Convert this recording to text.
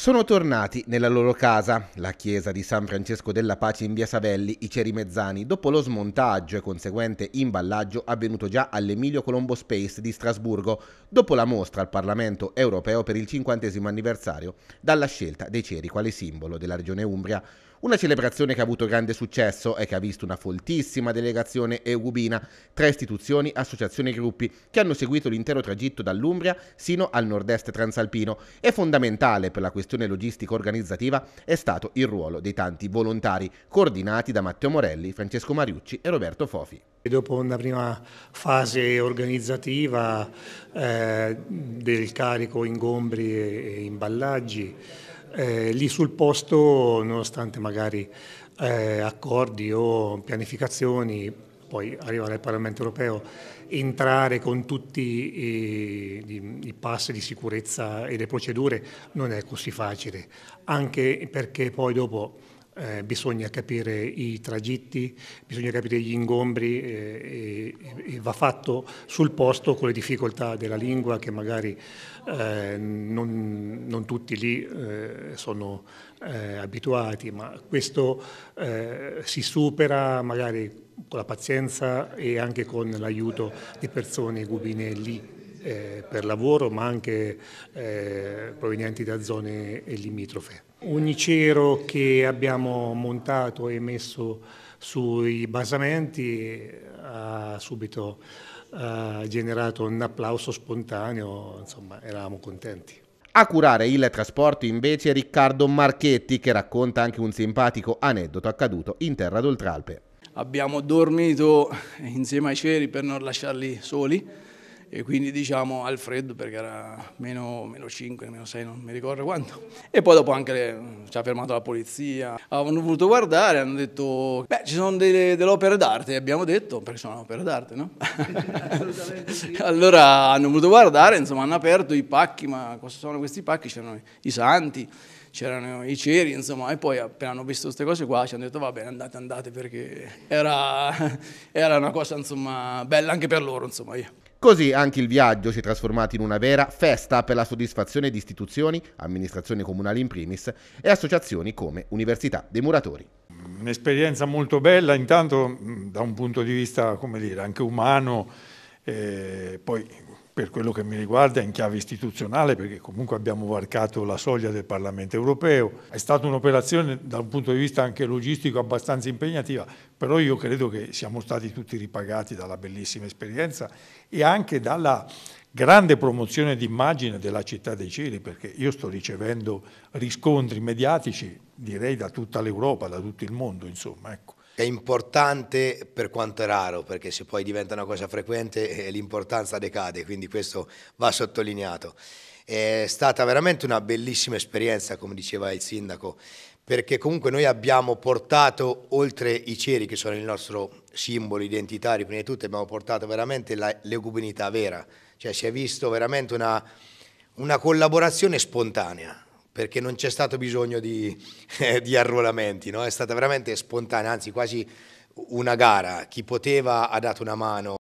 Sono tornati nella loro casa, la chiesa di San Francesco della Pace in via Savelli, i Cerimezzani, dopo lo smontaggio e conseguente imballaggio avvenuto già all'Emilio Colombo Space di Strasburgo, dopo la mostra al Parlamento europeo per il cinquantesimo anniversario, dalla scelta dei ceri quale simbolo della regione Umbria. Una celebrazione che ha avuto grande successo e che ha visto una foltissima delegazione eurubina, tra istituzioni, associazioni e gruppi che hanno seguito l'intero tragitto dall'Umbria sino al nord-est transalpino e fondamentale per la questione logistica organizzativa è stato il ruolo dei tanti volontari, coordinati da Matteo Morelli, Francesco Mariucci e Roberto Fofi. Dopo una prima fase organizzativa eh, del carico ingombri e imballaggi, eh, lì sul posto, nonostante magari eh, accordi o pianificazioni, poi arrivare al Parlamento europeo, entrare con tutti i, i, i, passi di sicurezza e le procedure non è così facile, anche perché poi dopo eh, bisogna capire i tragitti, bisogna capire gli ingombri eh, e, e, va fatto sul posto con le difficoltà della lingua che magari eh, non, non, tutti lì eh, sono eh, abituati, ma questo eh, si supera magari con la pazienza e anche con l'aiuto di persone gubine lì eh, per lavoro ma anche eh, provenienti da zone limitrofe. Ogni cero che abbiamo montato e messo sui basamenti eh, ha subito eh, generato un applauso spontaneo, insomma eravamo contenti. A curare il trasporto invece Riccardo Marchetti che racconta anche un simpatico aneddoto accaduto in terra d'Oltralpe. Abbiamo dormito insieme ai ceri per non lasciarli soli e quindi diciamo al freddo perché era meno, meno 5, meno 6, non mi ricordo quanto. E poi dopo anche le, ci ha fermato la polizia, avevano voluto guardare, hanno detto, beh ci sono delle, delle opere d'arte, abbiamo detto, perché sono opere d'arte, no? sì. allora hanno voluto guardare, insomma hanno aperto i pacchi, ma cosa sono questi pacchi? C'erano i santi, c'erano i ceri, insomma, e poi appena hanno visto queste cose qua ci hanno detto va bene, andate, andate, perché era, era una cosa, insomma, bella anche per loro, insomma, io. Così anche il viaggio si è trasformato in una vera festa per la soddisfazione di istituzioni, amministrazioni comunali in primis e associazioni come Università dei Muratori. Un'esperienza molto bella, intanto da un punto di vista dire, anche umano, eh, poi per quello che mi riguarda in chiave istituzionale, perché comunque abbiamo varcato la soglia del Parlamento europeo. È stata un'operazione da un punto di vista anche logistico abbastanza impegnativa, però io credo che siamo stati tutti ripagati dalla bellissima esperienza e anche dalla grande promozione d'immagine della città dei cieli, perché io sto ricevendo riscontri mediatici, direi da tutta l'Europa, da tutto il mondo, insomma, ecco è importante per quanto è raro, perché se poi diventa una cosa frequente eh, l'importanza decade, quindi questo va sottolineato. È stata veramente una bellissima esperienza, come diceva il sindaco, perché comunque noi abbiamo portato, oltre i ceri che sono il nostro simbolo identitario, prima di tutto abbiamo portato veramente la l'egubenità vera, cioè si è visto veramente una, una collaborazione spontanea, perché non c'è stato bisogno di, eh, di arruolamenti, no? è stata veramente spontanea, anzi quasi una gara, chi poteva ha dato una mano.